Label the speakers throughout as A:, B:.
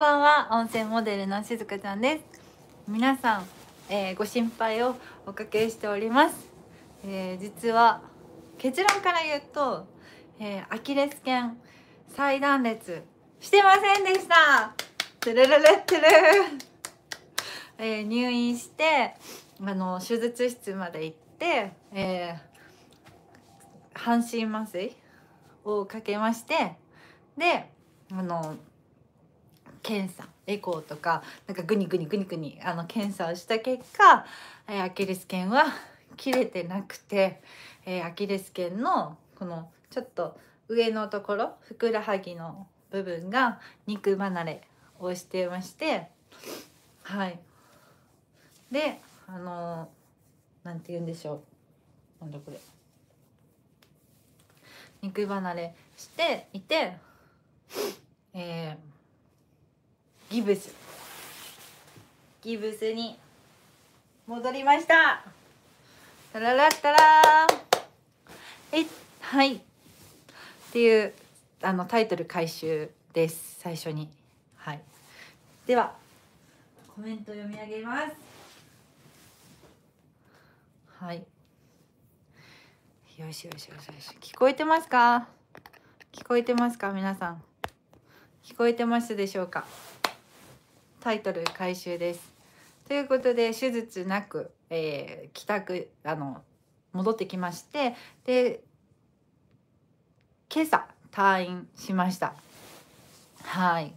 A: こんばんは温泉モデルのしずかちゃんです皆さん、えー、ご心配をおかけしております、えー、実は結論から言うと、えー、アキレス腱再断裂してませんでしたてるるるってる、え入院してあの手術室まで行って、え半身麻酔をかけましてであの検査エコーとかなんかグニグニグニグニあの検査をした結果、えー、アキレス腱は切れてなくて、えー、アキレス腱のこのちょっと上のところふくらはぎの部分が肉離れをしてましてはいであの何、んて言うんでしょうなんだこれ肉離れしていてえーギブスギブスに戻りましたタララッタラえはいっていうあのタイトル回収です最初にはいではコメント読み上げますはいよしよしよしよし聞こえてますか聞こえてますか皆さん聞こえてますでしょうかタイトル回収です。ということで手術なく、えー、帰宅あの戻ってきましてで今朝退院しました。はい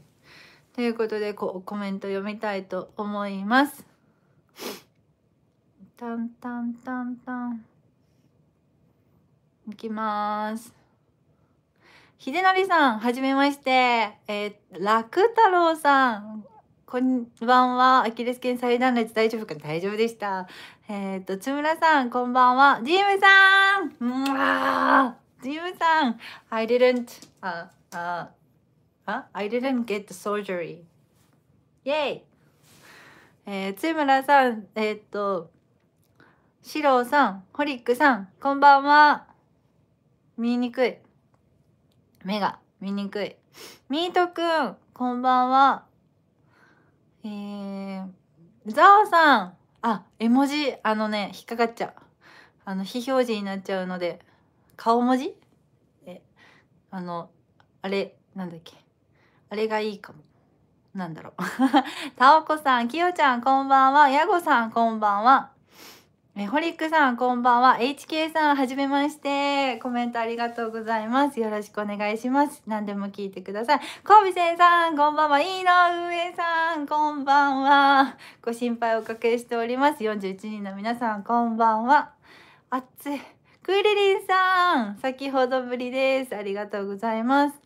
A: ということでこコメント読みたいと思います。タンタンタンタンいきます。秀成さん、はじめまして。えー、楽太郎さん、こんばんは。アキレス腱最断の大丈夫か大丈夫でした。えっ、と、つむらさん、こんばんは。ジムさんうわージムさん !I didn't, あ、あ、uh, I didn't get the surgery. イェイえー、つむらさん、えっ、と、シローさん、ホリックさん、こんばんは。見にくい。目が見にくい。ミートくん、こんばんは。ザワさんあ、絵文字、あのね、引っかかっちゃう。あの、非表示になっちゃうので、顔文字え、あの、あれ、なんだっけ。あれがいいかも。なんだろう。タオコさん、きよちゃん、こんばんは。ヤゴさん、こんばんは。えホリックさんこんばんは HK さんはじめましてコメントありがとうございますよろしくお願いします何でも聞いてくださいコビセンさんこんばんはいいな上さんこんばんはご心配おかけしております41人の皆さんこんばんは暑いクリリンさん先ほどぶりですありがとうございます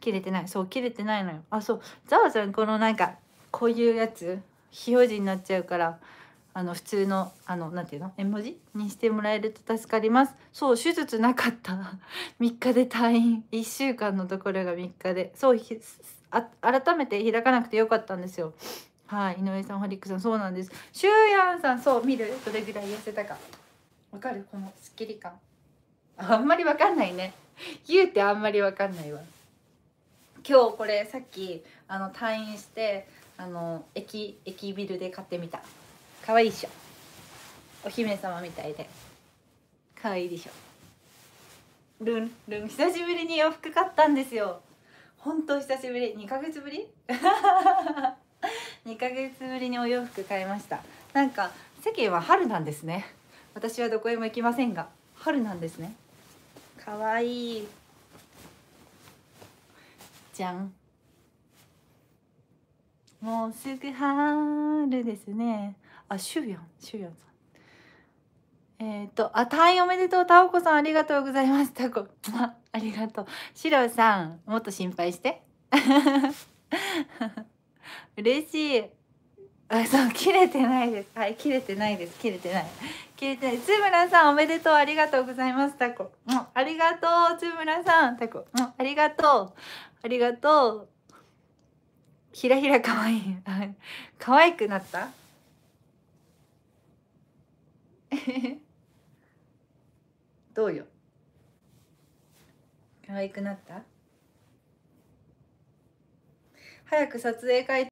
A: 切れてないそう切れてないのよあそうザワさんこのなんかこういうやつ非表示になっちゃうからあの普通のあのなんていうの絵文字にしてもらえると助かりますそう手術なかった3 日で退院1週間のところが3日でそうあ改めて開かなくてよかったんですよはい井上さんホリックさんそうなんですしゅうやんさんそう見るどれぐらい痩せたかわかるこのすっきり感あんまりわかんないね言うてあんまりわかんないわ今日これさっきあの退院してあの駅駅ビルで買ってみた可愛いっしょお姫様みたいで可愛いいでしょルンルン久しぶりに洋服買ったんですよ本当久しぶり2ヶ月ぶり2 ヶ月ぶりにお洋服買いましたなんか世間は春なんですね私はどこへも行きませんが春なんですね可愛いじゃんもうすぐ春ですねあシュウヨンシュウヨンさんえっ、と、あ、退院おめでとう。タオコさん、ありがとうございます。タコ。ありがとう。シロさん、もっと心配して。嬉しい。あ、そう、切れてないです。はい、切れてないです。切れてない。切れてない。つむらさん、おめでとう。ありがとうございます。タコ。ありがとう。つむらさん、タコ。ありがとう。ありがとう。ひらひらかわいい。可愛くなった どうよ可愛くなった早く撮影会